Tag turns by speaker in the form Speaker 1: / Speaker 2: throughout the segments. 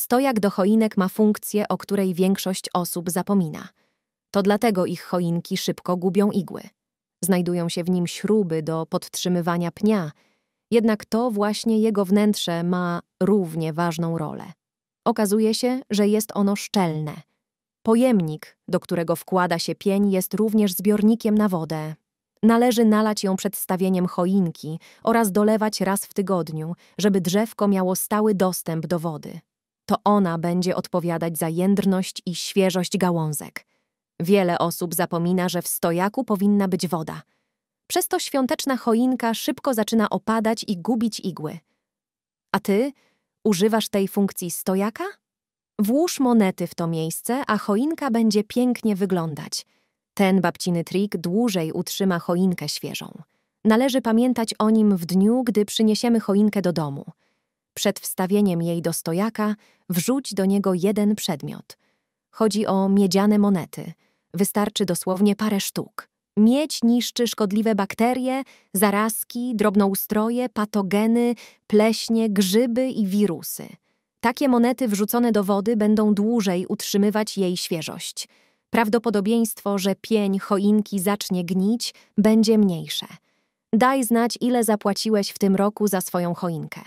Speaker 1: Stojak do choinek ma funkcję, o której większość osób zapomina. To dlatego ich choinki szybko gubią igły. Znajdują się w nim śruby do podtrzymywania pnia, jednak to właśnie jego wnętrze ma równie ważną rolę. Okazuje się, że jest ono szczelne. Pojemnik, do którego wkłada się pień, jest również zbiornikiem na wodę. Należy nalać ją przed stawieniem choinki oraz dolewać raz w tygodniu, żeby drzewko miało stały dostęp do wody. To ona będzie odpowiadać za jędrność i świeżość gałązek. Wiele osób zapomina, że w stojaku powinna być woda. Przez to świąteczna choinka szybko zaczyna opadać i gubić igły. A ty używasz tej funkcji stojaka? Włóż monety w to miejsce, a choinka będzie pięknie wyglądać. Ten babciny trik dłużej utrzyma choinkę świeżą. Należy pamiętać o nim w dniu, gdy przyniesiemy choinkę do domu. Przed wstawieniem jej do stojaka wrzuć do niego jeden przedmiot. Chodzi o miedziane monety. Wystarczy dosłownie parę sztuk. Miedź niszczy szkodliwe bakterie, zarazki, drobnoustroje, patogeny, pleśnie, grzyby i wirusy. Takie monety wrzucone do wody będą dłużej utrzymywać jej świeżość. Prawdopodobieństwo, że pień choinki zacznie gnić, będzie mniejsze. Daj znać, ile zapłaciłeś w tym roku za swoją choinkę.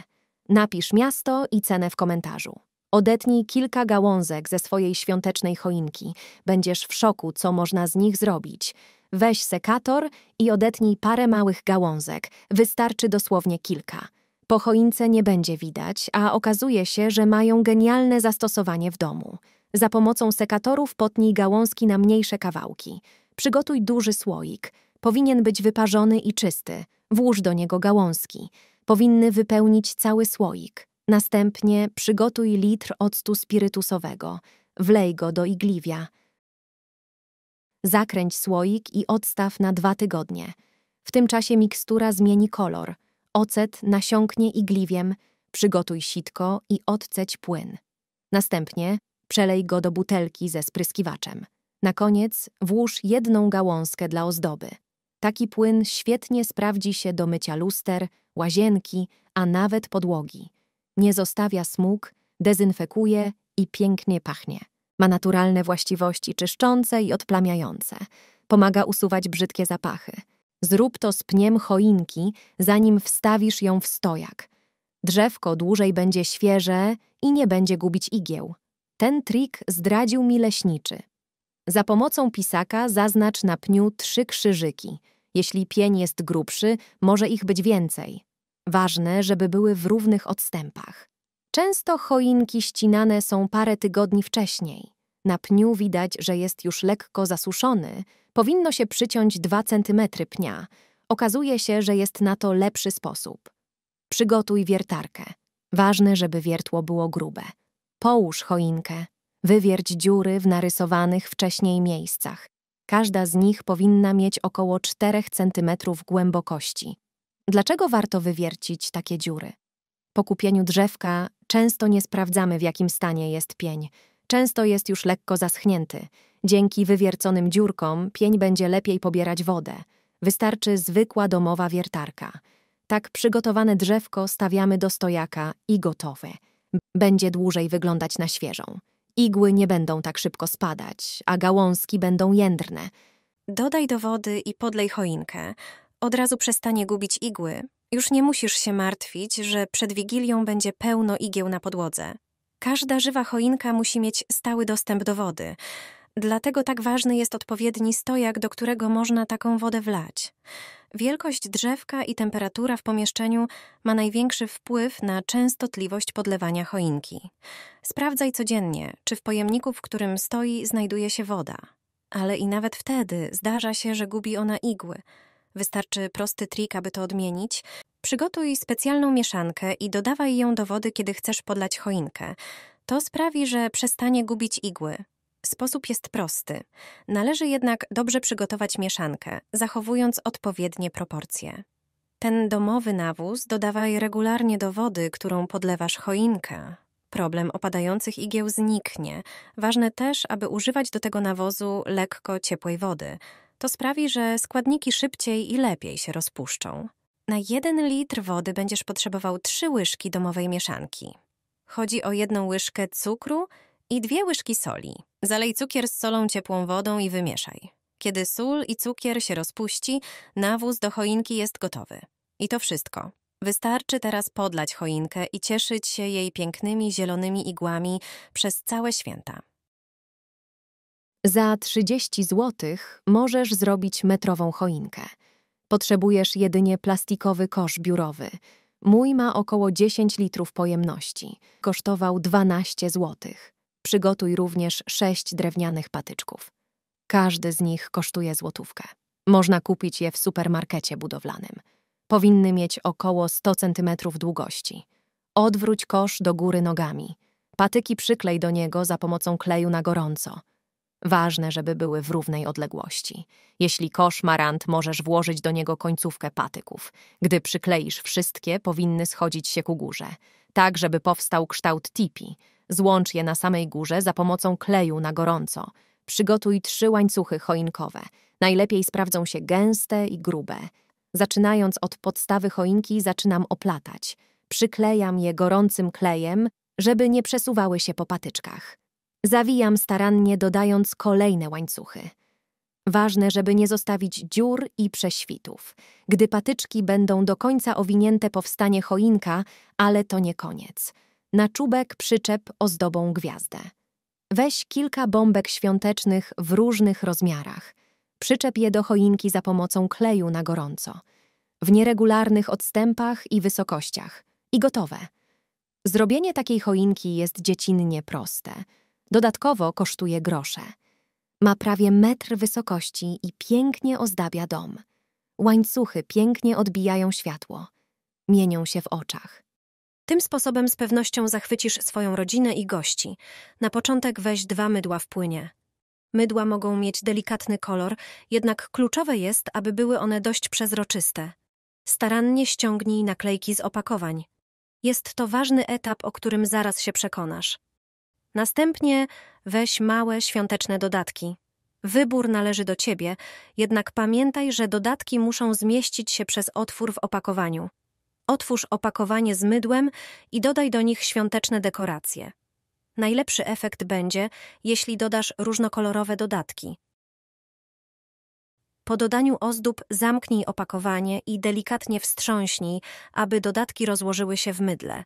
Speaker 1: Napisz miasto i cenę w komentarzu. Odetnij kilka gałązek ze swojej świątecznej choinki. Będziesz w szoku, co można z nich zrobić. Weź sekator i odetnij parę małych gałązek. Wystarczy dosłownie kilka. Po choince nie będzie widać, a okazuje się, że mają genialne zastosowanie w domu. Za pomocą sekatorów potnij gałązki na mniejsze kawałki. Przygotuj duży słoik. Powinien być wyparzony i czysty. Włóż do niego gałązki. Powinny wypełnić cały słoik. Następnie przygotuj litr octu spirytusowego. Wlej go do igliwia. Zakręć słoik i odstaw na dwa tygodnie. W tym czasie mikstura zmieni kolor. Ocet nasiąknie igliwiem, przygotuj sitko i odceć płyn. Następnie przelej go do butelki ze spryskiwaczem. Na koniec włóż jedną gałązkę dla ozdoby. Taki płyn świetnie sprawdzi się do mycia luster, łazienki, a nawet podłogi. Nie zostawia smug, dezynfekuje i pięknie pachnie. Ma naturalne właściwości czyszczące i odplamiające. Pomaga usuwać brzydkie zapachy. Zrób to z pniem choinki, zanim wstawisz ją w stojak. Drzewko dłużej będzie świeże i nie będzie gubić igieł. Ten trik zdradził mi leśniczy. Za pomocą pisaka zaznacz na pniu trzy krzyżyki. Jeśli pień jest grubszy, może ich być więcej. Ważne, żeby były w równych odstępach. Często choinki ścinane są parę tygodni wcześniej. Na pniu widać, że jest już lekko zasuszony. Powinno się przyciąć 2 cm pnia. Okazuje się, że jest na to lepszy sposób. Przygotuj wiertarkę. Ważne, żeby wiertło było grube. Połóż choinkę. Wywierć dziury w narysowanych wcześniej miejscach. Każda z nich powinna mieć około 4 cm głębokości. Dlaczego warto wywiercić takie dziury? Po kupieniu drzewka często nie sprawdzamy, w jakim stanie jest pień. Często jest już lekko zaschnięty. Dzięki wywierconym dziurkom pień będzie lepiej pobierać wodę. Wystarczy zwykła domowa wiertarka. Tak przygotowane drzewko stawiamy do stojaka i gotowe. Będzie dłużej wyglądać na świeżą. Igły nie będą tak szybko spadać, a gałązki będą jędrne. Dodaj do wody i podlej choinkę. Od razu przestanie gubić igły. Już nie musisz się martwić, że przed wigilią będzie pełno igieł na podłodze. Każda żywa choinka musi mieć stały dostęp do wody. Dlatego tak ważny jest odpowiedni stojak, do którego można taką wodę wlać. Wielkość drzewka i temperatura w pomieszczeniu ma największy wpływ na częstotliwość podlewania choinki. Sprawdzaj codziennie, czy w pojemniku, w którym stoi, znajduje się woda. Ale i nawet wtedy zdarza się, że gubi ona igły. Wystarczy prosty trik, aby to odmienić. Przygotuj specjalną mieszankę i dodawaj ją do wody, kiedy chcesz podlać choinkę. To sprawi, że przestanie gubić igły, Sposób jest prosty. Należy jednak dobrze przygotować mieszankę, zachowując odpowiednie proporcje. Ten domowy nawóz dodawaj regularnie do wody, którą podlewasz choinkę. Problem opadających igieł zniknie. Ważne też, aby używać do tego nawozu lekko ciepłej wody. To sprawi, że składniki szybciej i lepiej się rozpuszczą. Na jeden litr wody będziesz potrzebował trzy łyżki domowej mieszanki. Chodzi o jedną łyżkę cukru i dwie łyżki soli. Zalej cukier z solą ciepłą wodą i wymieszaj. Kiedy sól i cukier się rozpuści, nawóz do choinki jest gotowy. I to wszystko. Wystarczy teraz podlać choinkę i cieszyć się jej pięknymi zielonymi igłami przez całe święta. Za 30 zł możesz zrobić metrową choinkę. Potrzebujesz jedynie plastikowy kosz biurowy. Mój ma około 10 litrów pojemności. Kosztował 12 złotych. Przygotuj również sześć drewnianych patyczków. Każdy z nich kosztuje złotówkę. Można kupić je w supermarkecie budowlanym. Powinny mieć około 100 cm długości. Odwróć kosz do góry nogami. Patyki przyklej do niego za pomocą kleju na gorąco. Ważne, żeby były w równej odległości. Jeśli kosz ma rant, możesz włożyć do niego końcówkę patyków. Gdy przykleisz wszystkie, powinny schodzić się ku górze, tak żeby powstał kształt tipi, Złącz je na samej górze za pomocą kleju na gorąco. Przygotuj trzy łańcuchy choinkowe. Najlepiej sprawdzą się gęste i grube. Zaczynając od podstawy choinki, zaczynam oplatać. Przyklejam je gorącym klejem, żeby nie przesuwały się po patyczkach. Zawijam starannie, dodając kolejne łańcuchy. Ważne, żeby nie zostawić dziur i prześwitów. Gdy patyczki będą do końca owinięte, powstanie choinka, ale to nie koniec. Na czubek przyczep ozdobą gwiazdę. Weź kilka bombek świątecznych w różnych rozmiarach. Przyczep je do choinki za pomocą kleju na gorąco. W nieregularnych odstępach i wysokościach. I gotowe. Zrobienie takiej choinki jest dziecinnie proste. Dodatkowo kosztuje grosze. Ma prawie metr wysokości i pięknie ozdabia dom. Łańcuchy pięknie odbijają światło. Mienią się w oczach. Tym sposobem z pewnością zachwycisz swoją rodzinę i gości. Na początek weź dwa mydła w płynie. Mydła mogą mieć delikatny kolor, jednak kluczowe jest, aby były one dość przezroczyste. Starannie ściągnij naklejki z opakowań. Jest to ważny etap, o którym zaraz się przekonasz. Następnie weź małe świąteczne dodatki. Wybór należy do ciebie, jednak pamiętaj, że dodatki muszą zmieścić się przez otwór w opakowaniu. Otwórz opakowanie z mydłem i dodaj do nich świąteczne dekoracje. Najlepszy efekt będzie, jeśli dodasz różnokolorowe dodatki. Po dodaniu ozdób zamknij opakowanie i delikatnie wstrząśnij, aby dodatki rozłożyły się w mydle.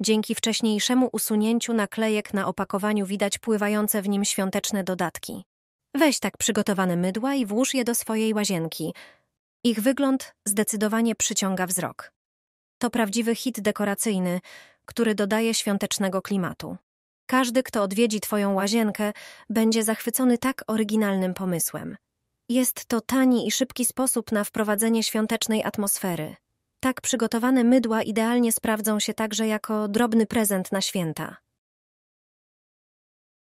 Speaker 1: Dzięki wcześniejszemu usunięciu naklejek na opakowaniu widać pływające w nim świąteczne dodatki. Weź tak przygotowane mydła i włóż je do swojej łazienki. Ich wygląd zdecydowanie przyciąga wzrok. To prawdziwy hit dekoracyjny, który dodaje świątecznego klimatu. Każdy, kto odwiedzi Twoją łazienkę, będzie zachwycony tak oryginalnym pomysłem. Jest to tani i szybki sposób na wprowadzenie świątecznej atmosfery. Tak przygotowane mydła idealnie sprawdzą się także jako drobny prezent na święta.